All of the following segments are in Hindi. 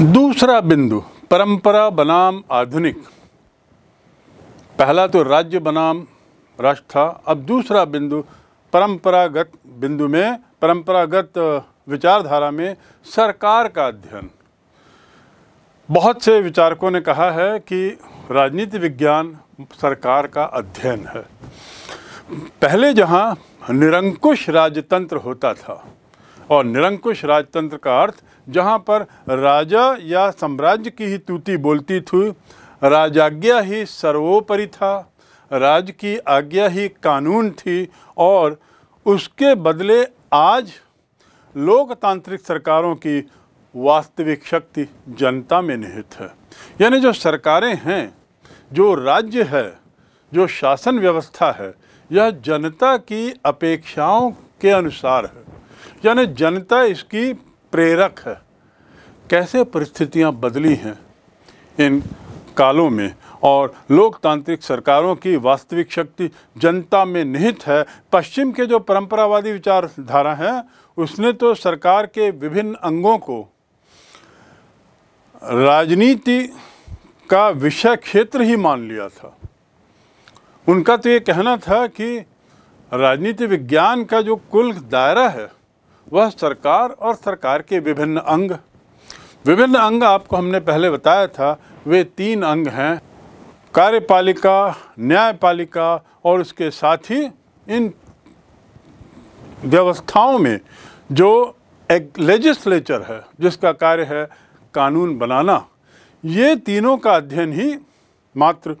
दूसरा बिंदु परंपरा बनाम आधुनिक पहला तो राज्य बनाम राष्ट्र था अब दूसरा बिंदु परंपरागत बिंदु में परंपरागत विचारधारा में सरकार का अध्ययन बहुत से विचारकों ने कहा है कि राजनीति विज्ञान सरकार का अध्ययन है पहले जहाँ निरंकुश राजतंत्र होता था और निरंकुश राजतंत्र का अर्थ जहाँ पर राजा या साम्राज्य की ही तूती बोलती थी राजाज्ञा ही सर्वोपरि था राज की आज्ञा ही कानून थी और उसके बदले आज लोकतांत्रिक सरकारों की वास्तविक शक्ति जनता में निहित है यानी जो सरकारें हैं जो राज्य है जो शासन व्यवस्था है यह जनता की अपेक्षाओं के अनुसार है यानी जनता इसकी प्रेरक है कैसे परिस्थितियां बदली हैं इन कालों में और लोकतांत्रिक सरकारों की वास्तविक शक्ति जनता में निहित है पश्चिम के जो परंपरावादी विचारधारा हैं उसने तो सरकार के विभिन्न अंगों को राजनीति का विषय क्षेत्र ही मान लिया था उनका तो ये कहना था कि राजनीति विज्ञान का जो कुल दायरा है वह सरकार और सरकार के विभिन्न अंग विभिन्न अंग आपको हमने पहले बताया था वे तीन अंग हैं कार्यपालिका न्यायपालिका और उसके साथ ही इन व्यवस्थाओं में जो एक लेजिस्लेचर है जिसका कार्य है कानून बनाना ये तीनों का अध्ययन ही मात्र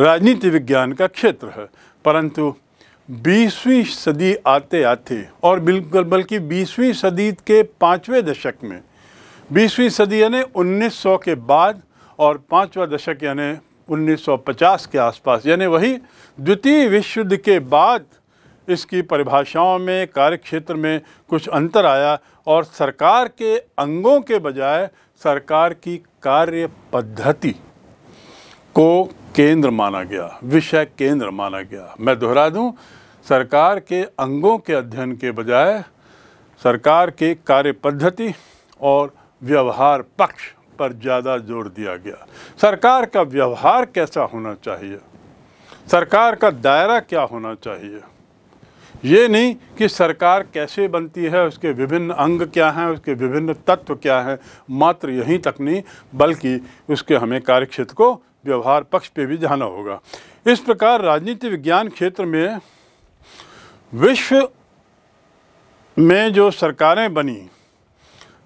राजनीति विज्ञान का क्षेत्र है परंतु बीसवीं सदी आते आते और बिल्कुल बल्कि बीसवीं सदी के पाँचवें दशक में बीसवीं सदी यानी 1900 के बाद और पाँचवा दशक यानी 1950 के आसपास यानी वही द्वितीय विश्व युद्ध के बाद इसकी परिभाषाओं में कार्यक्षेत्र में कुछ अंतर आया और सरकार के अंगों के बजाय सरकार की कार्य पद्धति को केंद्र माना गया विषय केंद्र माना गया मैं दोहरा दूं सरकार के अंगों के अध्ययन के बजाय सरकार के कार्य पद्धति और व्यवहार पक्ष पर ज़्यादा जोर दिया गया सरकार का व्यवहार कैसा होना चाहिए सरकार का दायरा क्या होना चाहिए ये नहीं कि सरकार कैसे बनती है उसके विभिन्न अंग क्या हैं उसके विभिन्न तत्व क्या हैं मात्र यहीं तक नहीं बल्कि उसके हमें कार्यक्षेत्र को व्यवहार पक्ष पे भी जाना होगा इस प्रकार राजनीति विज्ञान क्षेत्र में विश्व में जो सरकारें बनी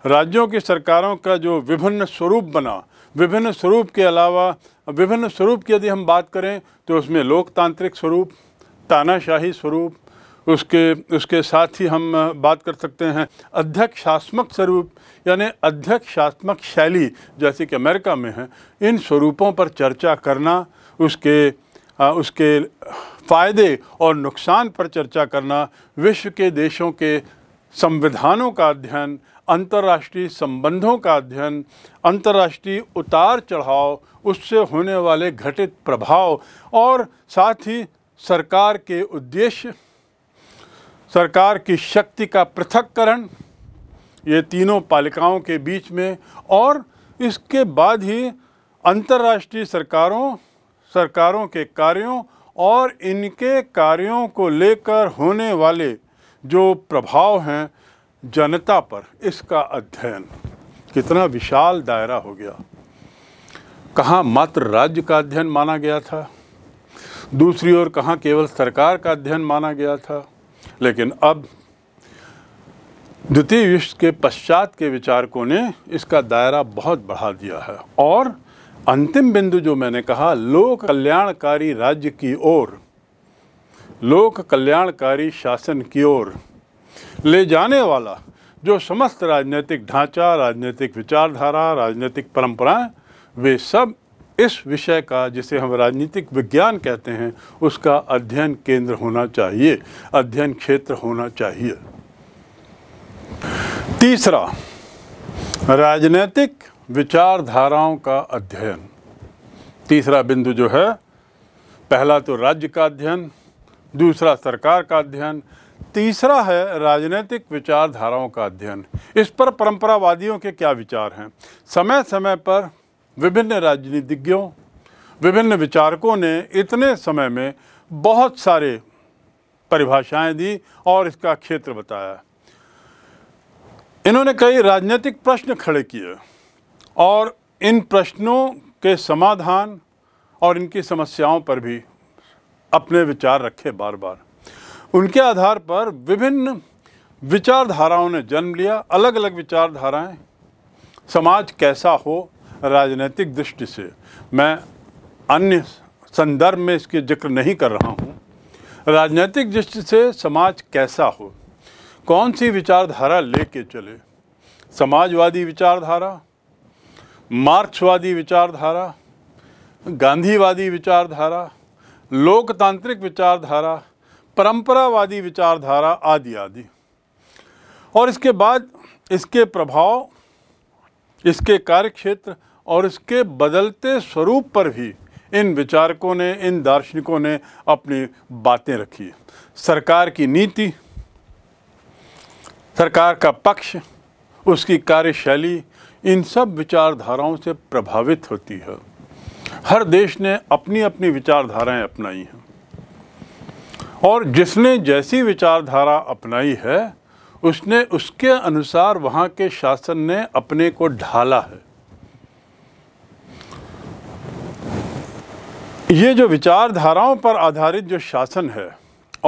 राज्यों की सरकारों का जो विभिन्न स्वरूप बना विभिन्न स्वरूप के अलावा विभिन्न स्वरूप की यदि हम बात करें तो उसमें लोकतांत्रिक स्वरूप तानाशाही स्वरूप उसके उसके साथ ही हम बात कर सकते हैं अध्यक्षात्मक स्वरूप यानी अध्यक्षात्मक शैली जैसे कि अमेरिका में है इन स्वरूपों पर चर्चा करना उसके उसके फ़ायदे और नुकसान पर चर्चा करना विश्व के देशों के संविधानों का अध्ययन अंतर्राष्ट्रीय संबंधों का अध्ययन अंतर्राष्ट्रीय उतार चढ़ाव उससे होने वाले घटित प्रभाव और साथ ही सरकार के उद्देश्य सरकार की शक्ति का पृथककरण ये तीनों पालिकाओं के बीच में और इसके बाद ही अंतर्राष्ट्रीय सरकारों सरकारों के कार्यों और इनके कार्यों को लेकर होने वाले जो प्रभाव हैं जनता पर इसका अध्ययन कितना विशाल दायरा हो गया कहाँ मात्र राज्य का अध्ययन माना गया था दूसरी ओर कहाँ केवल सरकार का अध्ययन माना गया था लेकिन अब द्वितीय विश्व के पश्चात के विचारकों ने इसका दायरा बहुत बढ़ा दिया है और अंतिम बिंदु जो मैंने कहा लोक कल्याणकारी राज्य की ओर लोक कल्याणकारी शासन की ओर ले जाने वाला जो समस्त राजनीतिक ढांचा राजनीतिक विचारधारा राजनीतिक परंपराएं वे सब इस विषय का जिसे हम राजनीतिक विज्ञान कहते हैं उसका अध्ययन केंद्र होना चाहिए अध्ययन क्षेत्र होना चाहिए तीसरा राजनीतिक विचारधाराओं का अध्ययन तीसरा बिंदु जो है पहला तो राज्य का अध्ययन दूसरा सरकार का अध्ययन तीसरा है राजनीतिक विचारधाराओं का अध्ययन इस पर परंपरावादियों के क्या विचार हैं समय समय पर विभिन्न राजनीतिज्ञों विभिन्न विचारकों ने इतने समय में बहुत सारे परिभाषाएं दी और इसका क्षेत्र बताया इन्होंने कई राजनीतिक प्रश्न खड़े किए और इन प्रश्नों के समाधान और इनकी समस्याओं पर भी अपने विचार रखे बार बार उनके आधार पर विभिन्न विचारधाराओं ने जन्म लिया अलग अलग विचारधाराएं समाज कैसा हो राजनीतिक दृष्टि से मैं अन्य संदर्भ में इसके जिक्र नहीं कर रहा हूँ राजनीतिक दृष्टि से समाज कैसा हो कौन सी विचारधारा लेके चले समाजवादी विचारधारा मार्क्सवादी विचारधारा गांधीवादी विचारधारा लोकतांत्रिक विचारधारा परंपरावादी विचारधारा आदि आदि और इसके बाद इसके प्रभाव इसके कार्यक्षेत्र और इसके बदलते स्वरूप पर भी इन विचारकों ने इन दार्शनिकों ने अपनी बातें रखी सरकार की नीति सरकार का पक्ष उसकी कार्यशैली इन सब विचारधाराओं से प्रभावित होती है हर देश ने अपनी अपनी विचारधाराएं अपनाई हैं और जिसने जैसी विचारधारा अपनाई है उसने उसके अनुसार वहाँ के शासन ने अपने को ढाला है ये जो विचारधाराओं पर आधारित जो शासन है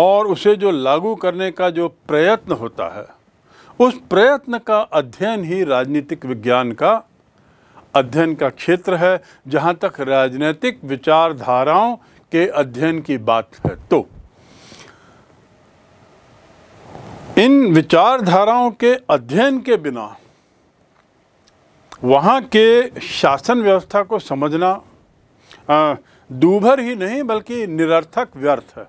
और उसे जो लागू करने का जो प्रयत्न होता है उस प्रयत्न का अध्ययन ही राजनीतिक विज्ञान का अध्ययन का क्षेत्र है जहाँ तक राजनीतिक विचारधाराओं के अध्ययन की बात है तो इन विचारधाराओं के अध्ययन के बिना वहाँ के शासन व्यवस्था को समझना दूभर ही नहीं बल्कि निरर्थक व्यर्थ है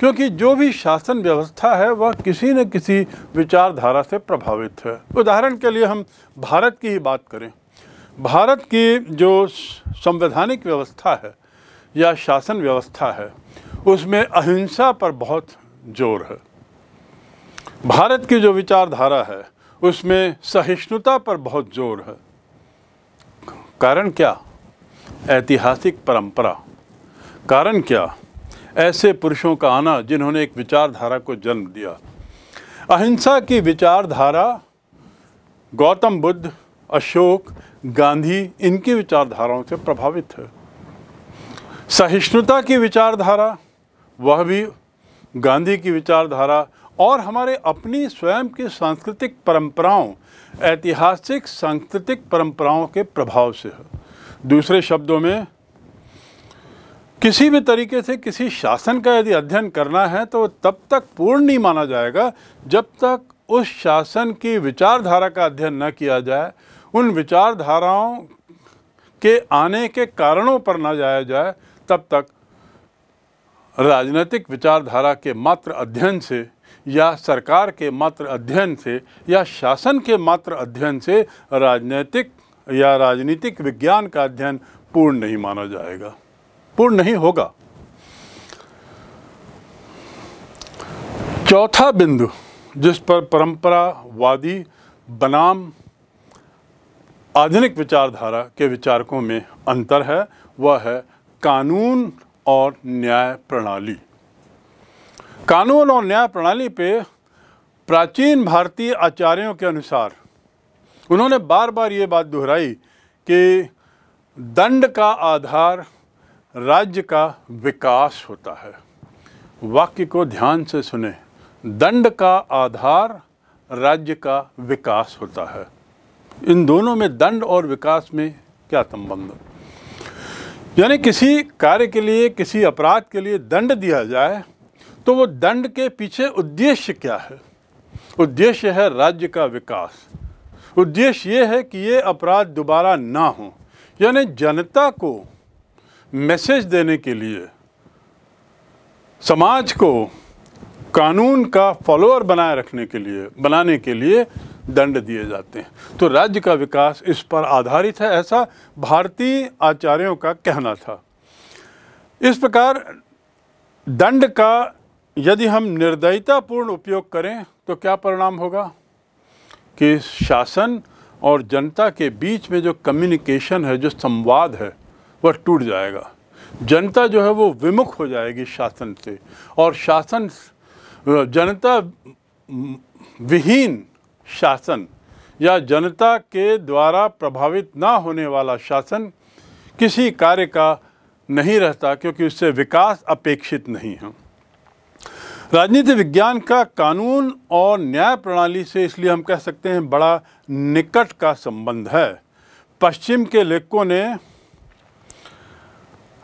क्योंकि जो भी शासन व्यवस्था है वह किसी न किसी विचारधारा से प्रभावित है उदाहरण के लिए हम भारत की ही बात करें भारत की जो संवैधानिक व्यवस्था है या शासन व्यवस्था है उसमें अहिंसा पर बहुत जोर है भारत की जो विचारधारा है उसमें सहिष्णुता पर बहुत जोर है कारण क्या ऐतिहासिक परंपरा कारण क्या ऐसे पुरुषों का आना जिन्होंने एक विचारधारा को जन्म दिया अहिंसा की विचारधारा गौतम बुद्ध अशोक गांधी इनकी विचारधाराओं से प्रभावित है सहिष्णुता की विचारधारा वह भी गांधी की विचारधारा और हमारे अपनी स्वयं की सांस्कृतिक परंपराओं ऐतिहासिक सांस्कृतिक परंपराओं के प्रभाव से है दूसरे शब्दों में किसी भी तरीके से किसी शासन का यदि अध्ययन करना है तो तब तक पूर्ण नहीं माना जाएगा जब तक उस शासन की विचारधारा का अध्ययन न किया जाए उन विचारधाराओं के आने के कारणों पर ना जाया जाए तब तक राजनीतिक विचारधारा के मात्र अध्ययन से या सरकार के मात्र अध्ययन से या शासन के मात्र अध्ययन से राजनीतिक या राजनीतिक विज्ञान का अध्ययन पूर्ण नहीं माना जाएगा पूर्ण नहीं होगा चौथा बिंदु जिस पर परंपरावादी बनाम आधुनिक विचारधारा के विचारकों में अंतर है वह है कानून और न्याय प्रणाली कानून और न्याय प्रणाली पे प्राचीन भारतीय आचार्यों के अनुसार उन्होंने बार बार ये बात दोहराई कि दंड का आधार राज्य का विकास होता है वाक्य को ध्यान से सुने दंड का आधार राज्य का विकास होता है इन दोनों में दंड और विकास में क्या संबंध यानी किसी कार्य के लिए किसी अपराध के लिए दंड दिया जाए तो वो दंड के पीछे उद्देश्य क्या है उद्देश्य है राज्य का विकास उद्देश्य ये है कि ये अपराध दोबारा ना हो यानी जनता को मैसेज देने के लिए समाज को कानून का फॉलोअर बनाए रखने के लिए बनाने के लिए दंड दिए जाते हैं तो राज्य का विकास इस पर आधारित है ऐसा भारतीय आचार्यों का कहना था इस प्रकार दंड का यदि हम निर्दयतापूर्ण उपयोग करें तो क्या परिणाम होगा कि शासन और जनता के बीच में जो कम्युनिकेशन है जो संवाद है वह टूट जाएगा जनता जो है वो विमुख हो जाएगी शासन से और शासन जनता विहीन शासन या जनता के द्वारा प्रभावित ना होने वाला शासन किसी कार्य का नहीं रहता क्योंकि उससे विकास अपेक्षित नहीं है राजनीति विज्ञान का कानून और न्याय प्रणाली से इसलिए हम कह सकते हैं बड़ा निकट का संबंध है पश्चिम के लेखकों ने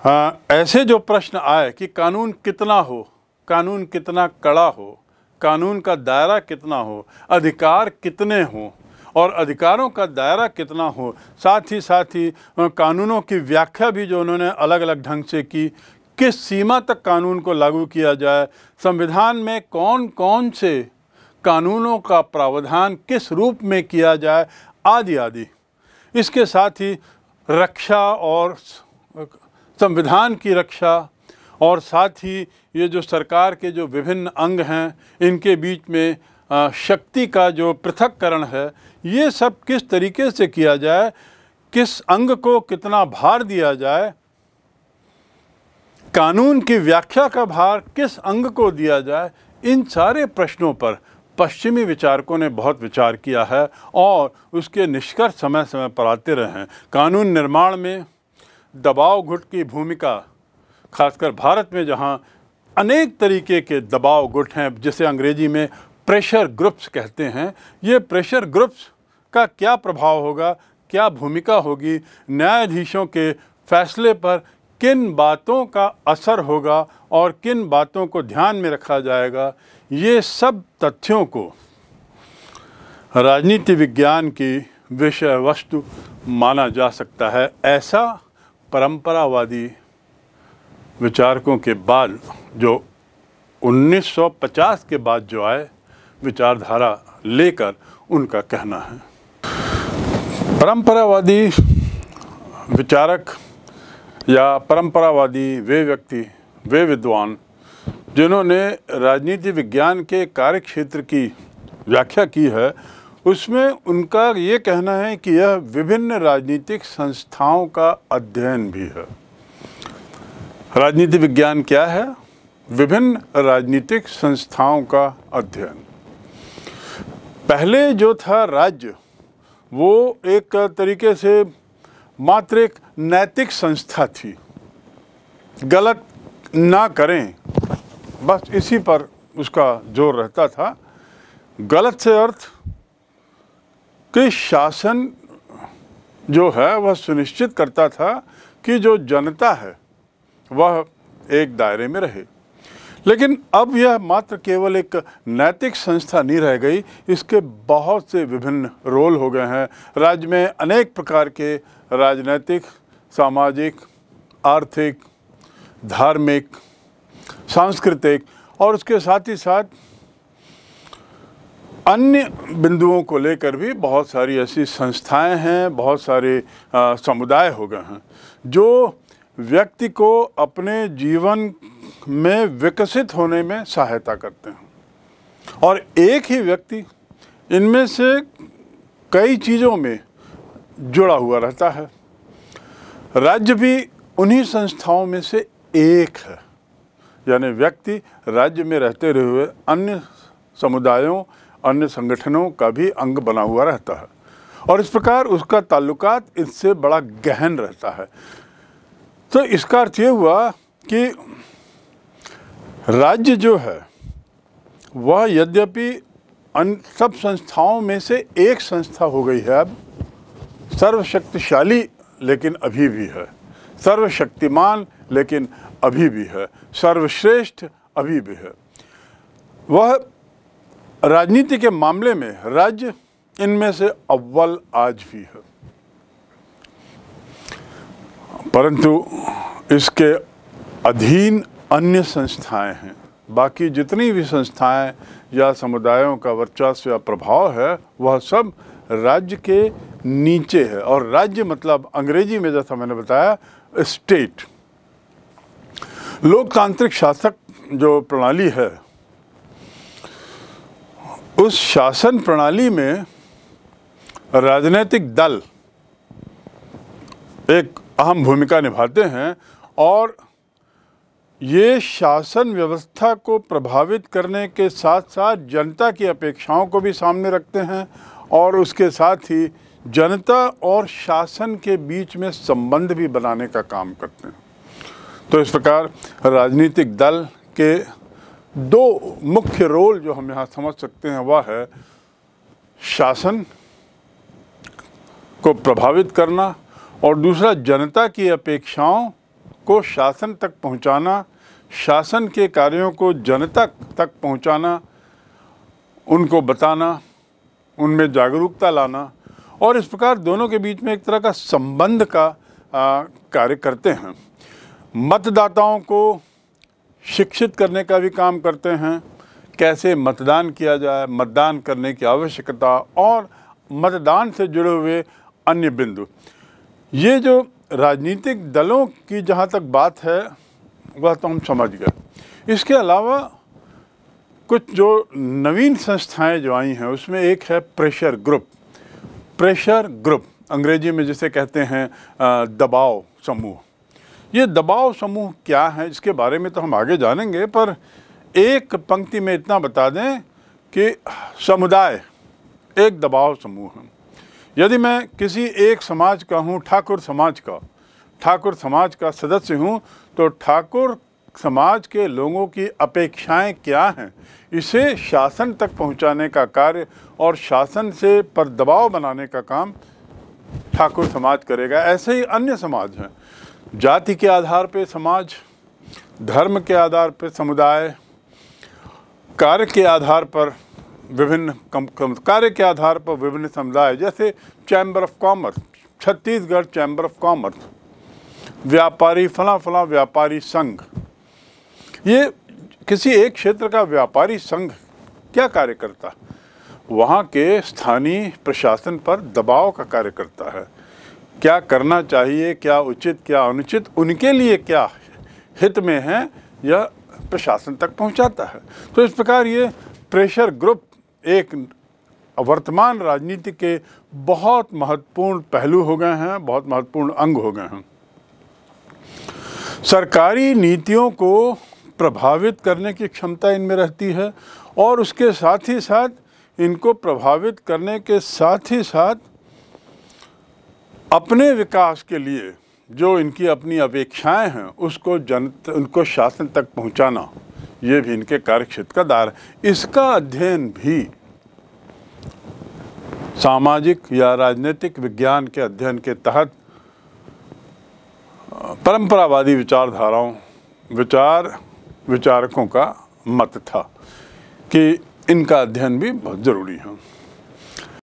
आ, हाँ, ऐसे जो प्रश्न आए कि कानून कितना हो कानून कितना कड़ा हो कानून का दायरा कितना हो अधिकार कितने हों और अधिकारों का दायरा कितना हो साथ ही साथ ही कानूनों की व्याख्या भी जो उन्होंने अलग अलग ढंग से की किस सीमा तक कानून को लागू किया जाए संविधान में कौन कौन से कानूनों का प्रावधान किस रूप में किया जाए आदि आदि इसके साथ ही रक्षा और संविधान की रक्षा और साथ ही ये जो सरकार के जो विभिन्न अंग हैं इनके बीच में शक्ति का जो पृथककरण है ये सब किस तरीके से किया जाए किस अंग को कितना भार दिया जाए कानून की व्याख्या का भार किस अंग को दिया जाए इन सारे प्रश्नों पर पश्चिमी विचारकों ने बहुत विचार किया है और उसके निष्कर्ष समय समय पर आते रहे हैं कानून निर्माण में दबाव गुट की भूमिका खासकर भारत में जहां अनेक तरीके के दबाव गुट हैं जिसे अंग्रेजी में प्रेशर ग्रुप्स कहते हैं ये प्रेशर ग्रुप्स का क्या प्रभाव होगा क्या भूमिका होगी न्यायाधीशों के फैसले पर किन बातों का असर होगा और किन बातों को ध्यान में रखा जाएगा ये सब तथ्यों को राजनीति विज्ञान की विषय वस्तु माना जा सकता है ऐसा परंपरावादी विचारकों के बाद जो 1950 के बाद जो आए विचारधारा लेकर उनका कहना है परंपरावादी विचारक या परंपरावादी वे व्यक्ति वे विद्वान जिन्होंने राजनीति विज्ञान के कार्य क्षेत्र की व्याख्या की है उसमें उनका ये कहना है कि यह विभिन्न राजनीतिक संस्थाओं का अध्ययन भी है राजनीति विज्ञान क्या है विभिन्न राजनीतिक संस्थाओं का अध्ययन पहले जो था राज्य वो एक तरीके से मात्र एक नैतिक संस्था थी गलत ना करें बस इसी पर उसका जोर रहता था गलत से अर्थ कि शासन जो है वह सुनिश्चित करता था कि जो जनता है वह एक दायरे में रहे लेकिन अब यह मात्र केवल एक नैतिक संस्था नहीं रह गई इसके बहुत से विभिन्न रोल हो गए हैं राज्य में अनेक प्रकार के राजनैतिक सामाजिक आर्थिक धार्मिक सांस्कृतिक और उसके साथ ही साथ अन्य बिंदुओं को लेकर भी बहुत सारी ऐसी संस्थाएं हैं बहुत सारे समुदाय हो गए हैं जो व्यक्ति को अपने जीवन में विकसित होने में सहायता करते हैं और एक ही व्यक्ति इनमें से कई चीज़ों में जुड़ा हुआ रहता है राज्य भी उन्हीं संस्थाओं में से एक है यानी व्यक्ति राज्य में रहते हुए अन्य समुदायों अन्य संगठनों का भी अंग बना हुआ रहता है और इस प्रकार उसका ताल्लुकात इससे बड़ा गहन रहता है तो इसका अर्थ ये हुआ कि राज्य जो है वह यद्यपि अन सब संस्थाओं में से एक संस्था हो गई है अब सर्वशक्तिशाली लेकिन अभी भी है सर्वशक्तिमान लेकिन अभी भी है सर्वश्रेष्ठ अभी भी है वह राजनीति के मामले में राज्य इनमें से अव्वल आज भी है परंतु इसके अधीन अन्य संस्थाएं हैं बाकी जितनी भी संस्थाएं या समुदायों का वर्चस्व या प्रभाव है वह सब राज्य के नीचे है और राज्य मतलब अंग्रेजी में जैसा मैंने बताया स्टेट लोकतांत्रिक शासक जो प्रणाली है उस शासन प्रणाली में राजनीतिक दल एक अहम भूमिका निभाते हैं और ये शासन व्यवस्था को प्रभावित करने के साथ साथ जनता की अपेक्षाओं को भी सामने रखते हैं और उसके साथ ही जनता और शासन के बीच में संबंध भी बनाने का काम करते हैं तो इस प्रकार राजनीतिक दल के दो मुख्य रोल जो हम यहाँ समझ सकते हैं वह है शासन को प्रभावित करना और दूसरा जनता की अपेक्षाओं को शासन तक पहुँचाना शासन के कार्यों को जनता तक पहुँचाना उनको बताना उनमें जागरूकता लाना और इस प्रकार दोनों के बीच में एक तरह का संबंध का कार्य करते हैं मतदाताओं को शिक्षित करने का भी काम करते हैं कैसे मतदान किया जाए मतदान करने की आवश्यकता और मतदान से जुड़े हुए अन्य बिंदु ये जो राजनीतिक दलों की जहाँ तक बात है वह तो हम समझ गए इसके अलावा कुछ जो नवीन संस्थाएं जो आई हैं उसमें एक है प्रेशर ग्रुप प्रेशर ग्रुप अंग्रेजी में जिसे कहते हैं दबाव समूह ये दबाव समूह क्या है इसके बारे में तो हम आगे जानेंगे पर एक पंक्ति में इतना बता दें कि समुदाय एक दबाव समूह है यदि मैं किसी एक समाज का हूँ ठाकुर समाज का ठाकुर समाज का सदस्य हूँ तो ठाकुर समाज के लोगों की अपेक्षाएं क्या हैं इसे शासन तक पहुंचाने का कार्य और शासन से पर दबाव बनाने का काम ठाकुर समाज करेगा ऐसे ही अन्य समाज हैं जाति के आधार पर समाज धर्म के आधार पर समुदाय कार्य के आधार पर विभिन्न कम, कम कार्य के आधार पर विभिन्न समुदाय जैसे chamber of commerce Chhattisgarh chamber of commerce व्यापारी फला फला व्यापारी संघ ये किसी एक क्षेत्र का व्यापारी संघ क्या कार्य करता वहाँ के स्थानीय प्रशासन पर दबाव का कार्य करता है क्या करना चाहिए क्या उचित क्या अनुचित उनके लिए क्या हित में है यह प्रशासन तक पहुंचाता है तो इस प्रकार ये प्रेशर ग्रुप एक वर्तमान राजनीति के बहुत महत्वपूर्ण पहलू हो गए हैं बहुत महत्वपूर्ण अंग हो गए हैं सरकारी नीतियों को प्रभावित करने की क्षमता इनमें रहती है और उसके साथ ही साथ इनको प्रभावित करने के साथ ही साथ अपने विकास के लिए जो इनकी अपनी अपेक्षाएं हैं उसको जन उनको शासन तक पहुंचाना ये भी इनके कार्यक्षेत्र का दार है इसका अध्ययन भी सामाजिक या राजनीतिक विज्ञान के अध्ययन के तहत परंपरावादी विचारधाराओं विचार विचारकों का मत था कि इनका अध्ययन भी बहुत ज़रूरी है